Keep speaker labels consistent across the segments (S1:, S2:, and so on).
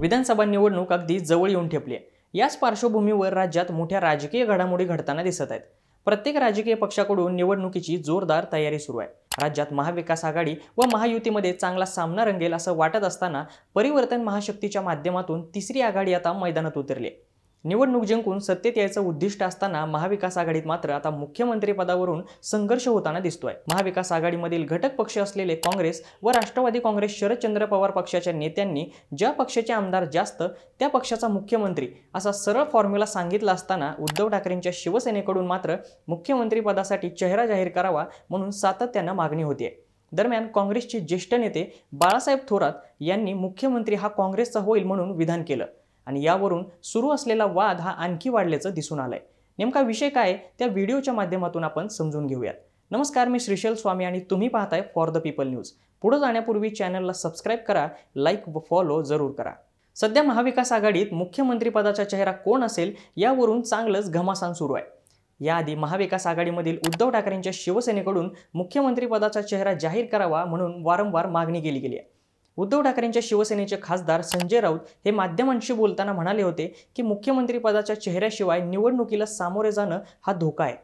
S1: विधानसभा निवडणूक अगदी जवळ येऊन ठेपली आहे याच पार्श्वभूमीवर राज्यात मोठ्या राजकीय घडामोडी घडताना दिसत आहेत प्रत्येक राजकीय पक्षाकडून निवडणुकीची जोरदार तयारी सुरू आहे राज्यात महाविकास आघाडी व महायुतीमध्ये चांगला सामना रंगेल असं वाटत असताना परिवर्तन महाशक्तीच्या माध्यमातून तिसरी आघाडी आता मैदानात उतरली आहे निवडणूक जिंकून सत्तेत यायचं उद्दिष्ट असताना महाविकास आघाडीत मात्र आता मुख्यमंत्रीपदावरून संघर्ष होताना दिसतोय महाविकास आघाडीमधील घटक पक्ष असलेले काँग्रेस व राष्ट्रवादी काँग्रेस शरदचंद्र पवार पक्षाच्या नेत्यांनी ज्या पक्षाचे आमदार जास्त त्या पक्षाचा मुख्यमंत्री असा सरळ फॉर्म्युला सांगितला असताना उद्धव ठाकरेंच्या शिवसेनेकडून मात्र मुख्यमंत्रीपदासाठी चेहरा जाहीर करावा म्हणून सातत्यानं मागणी होतीये दरम्यान काँग्रेसचे ज्येष्ठ नेते बाळासाहेब थोरात यांनी मुख्यमंत्री हा काँग्रेसचा होईल म्हणून विधान केलं आणि यावरून सुरू असलेला वाद हा आणखी वाढल्याचं दिसून आलंय नेमका विषय काय त्या व्हिडिओच्या माध्यमातून आपण समजून घेऊयात नमस्कार मी श्रीशल स्वामी आणि तुम्ही पाहताय फॉर द पीपल न्यूज पुढे जाण्यापूर्वी चॅनलला सबस्क्राईब करा लाईक व फॉलो जरूर करा सध्या महाविकास आघाडीत मुख्यमंत्रीपदाचा चेहरा कोण असेल यावरून चांगलंच घमासान सुरू आहे याआधी महाविकास आघाडीमधील उद्धव ठाकरेंच्या शिवसेनेकडून मुख्यमंत्रीपदाचा चेहरा जाहीर करावा म्हणून वारंवार मागणी केली गेली आहे उद्धव ठाकरेंच्या शिवसेनेचे खासदार संजय राऊत हे माध्यमांशी बोलताना म्हणाले होते की मुख्यमंत्रीपदाच्या चेहऱ्याशिवाय निवडणुकीला सामोरे जाणं हा धोका आहे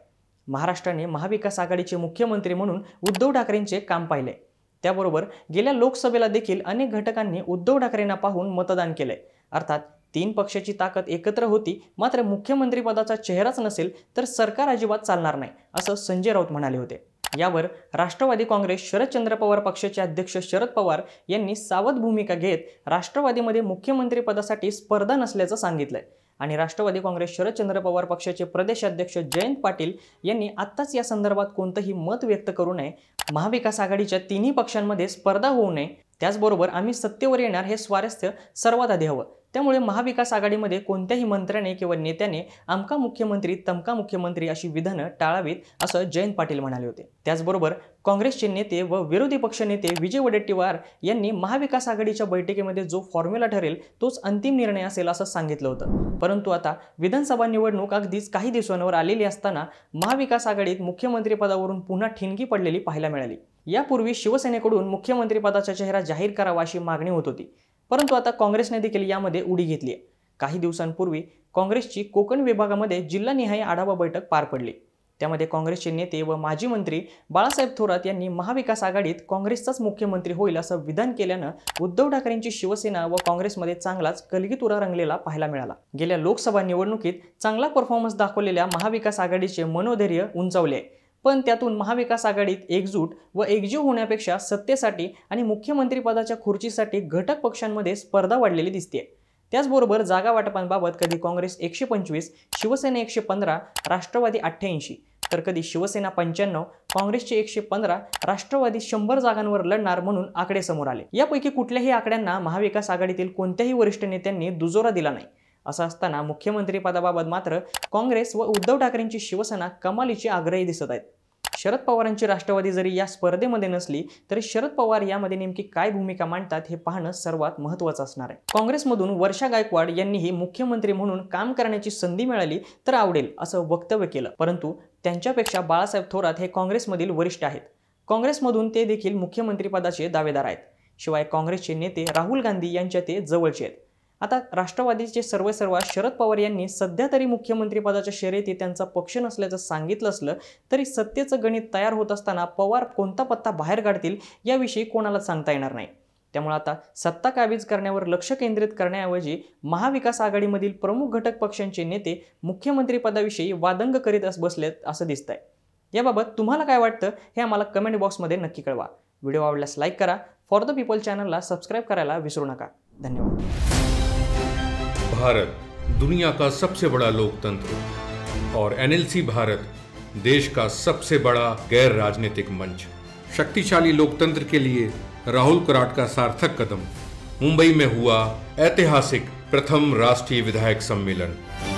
S1: महाराष्ट्राने महाविकास आघाडीचे मुख्यमंत्री म्हणून उद्धव ठाकरेंचे काम पाहिले त्याबरोबर गेल्या लोकसभेला देखील अनेक घटकांनी उद्धव ठाकरेंना पाहून मतदान केलंय अर्थात तीन पक्षाची ताकद एकत्र होती मात्र मुख्यमंत्रीपदाचा चेहराच नसेल तर सरकार अजिबात चालणार नाही असं संजय राऊत म्हणाले होते यावर राष्ट्रवादी काँग्रेस शरदचंद्र पवार पक्षाचे अध्यक्ष शरद पवार यांनी सावध भूमिका घेत राष्ट्रवादीमध्ये मुख्यमंत्री पदासाठी स्पर्धा नसल्याचं सांगितलंय आणि राष्ट्रवादी काँग्रेस शरदचंद्र पवार पक्षाचे प्रदेशाध्यक्ष जयंत पाटील यांनी आत्ताच या संदर्भात कोणतंही मत व्यक्त करू नये महाविकास आघाडीच्या तिन्ही पक्षांमध्ये स्पर्धा होऊ नये त्याचबरोबर आम्ही सत्तेवर येणार हे स्वारस्य सर्वात आधी हवं त्यामुळे महाविकास आघाडीमध्ये कोणत्याही मंत्र्याने किंवा नेत्याने आमका मुख्यमंत्री तमका मुख्यमंत्री अशी विधानं टाळावीत असं जयंत पाटील म्हणाले होते त्याचबरोबर काँग्रेसचे नेते व विरोधी पक्षनेते विजय वडेट्टीवार यांनी महाविकास आघाडीच्या बैठकीमध्ये जो फॉर्म्युला ठरेल तोच अंतिम निर्णय असेल असं सांगितलं होतं परंतु आता विधानसभा निवडणूक अगदीच काही दिवसांवर आलेली असताना महाविकास आघाडीत मुख्यमंत्रीपदावरून पुन्हा ठिणगी पडलेली पाहायला मिळाली यापूर्वी शिवसेनेकडून मुख्यमंत्रीपदाचा चेहरा जाहीर करावा अशी मागणी होत होती परंतु आता काँग्रेसने देखील यामध्ये उडी घेतली आहे काही दिवसांपूर्वी काँग्रेसची कोकण विभागामध्ये जिल्हानिहाय आढावा बैठक पार पडली त्यामध्ये काँग्रेसचे नेते व माजी मंत्री बाळासाहेब थोरात यांनी महाविकास आघाडीत काँग्रेसचाच मुख्यमंत्री होईल असं विधान केल्यानं उद्धव ठाकरेंची शिवसेना व काँग्रेसमध्ये चांगलाच कलगीतुरा रंगलेला पाहायला मिळाला गेल्या लोकसभा निवडणुकीत चांगला परफॉर्मन्स दाखवलेल्या महाविकास आघाडीचे मनोधैर्य उंचावले पण त्यातून महाविकास आघाडीत एकजूट व एकजीव होण्यापेक्षा सत्तेसाठी आणि मुख्यमंत्रीपदाच्या खुर्चीसाठी घटक पक्षांमध्ये स्पर्धा वाढलेली दिसते त्याचबरोबर जागा वाटपांबाबत कधी काँग्रेस एकशे पंचवीस शिवसेना एकशे पंधरा राष्ट्रवादी अठ्ठ्याऐंशी तर कधी शिवसेना पंच्याण्णव काँग्रेसचे एकशे पंधरा राष्ट्रवादी शंभर जागांवर लढणार म्हणून आकडे समोर आले यापैकी कुठल्याही आकड्यांना महाविकास आघाडीतील कोणत्याही वरिष्ठ नेत्यांनी दुजोरा दिला नाही असं असताना मुख्यमंत्रीपदाबाबत मात्र काँग्रेस व उद्धव ठाकरेंची शिवसेना कमालीची आग्रही दिसत आहेत शरद पवारांची राष्ट्रवादी जरी या स्पर्धेमध्ये नसली तरी शरद पवार यामध्ये नेमकी काय भूमिका मांडतात हे पाहणं सर्वात महत्वाचं असणार आहे काँग्रेसमधून वर्षा गायकवाड यांनीही मुख्यमंत्री म्हणून काम करण्याची संधी मिळाली तर आवडेल असं वक्तव्य केलं परंतु त्यांच्यापेक्षा बाळासाहेब थोरात हे काँग्रेसमधील वरिष्ठ आहेत काँग्रेसमधून ते देखील मुख्यमंत्रीपदाचे दावेदार आहेत शिवाय काँग्रेसचे नेते राहुल गांधी यांच्या ते जवळचे आहेत आता राष्ट्रवादीचे सर्व सर्व शरद पवार यांनी सध्या तरी मुख्यमंत्रीपदाच्या शर्यती त्यांचा पक्ष नसल्याचं सांगितलं असलं तरी सत्तेचं गणित तयार होत असताना पवार कोणता पत्ता बाहेर काढतील याविषयी कोणाला सांगता येणार नाही त्यामुळे आता सत्ता काबीज करण्यावर लक्ष केंद्रित करण्याऐवजी महाविकास आघाडीमधील प्रमुख घटक पक्षांचे नेते मुख्यमंत्रीपदाविषयी वादंग करीत बसलेत असं दिसत आहे याबाबत तुम्हाला काय वाटतं हे आम्हाला कमेंट बॉक्समध्ये नक्की कळवा व्हिडिओ आवडल्यास लाईक करा फॉर द पीपल चॅनलला सबस्क्राईब करायला विसरू नका धन्यवाद भारत दुनिया का सबसे बड़ा लोकतंत्र और एनएलसी भारत देश का सबसे बड़ा गैर राजनीतिक मंच शक्तिशाली लोकतंत्र के लिए राहुल कराट का सार्थक कदम मुंबई में हुआ ऐतिहासिक प्रथम राष्ट्रीय विधायक सम्मेलन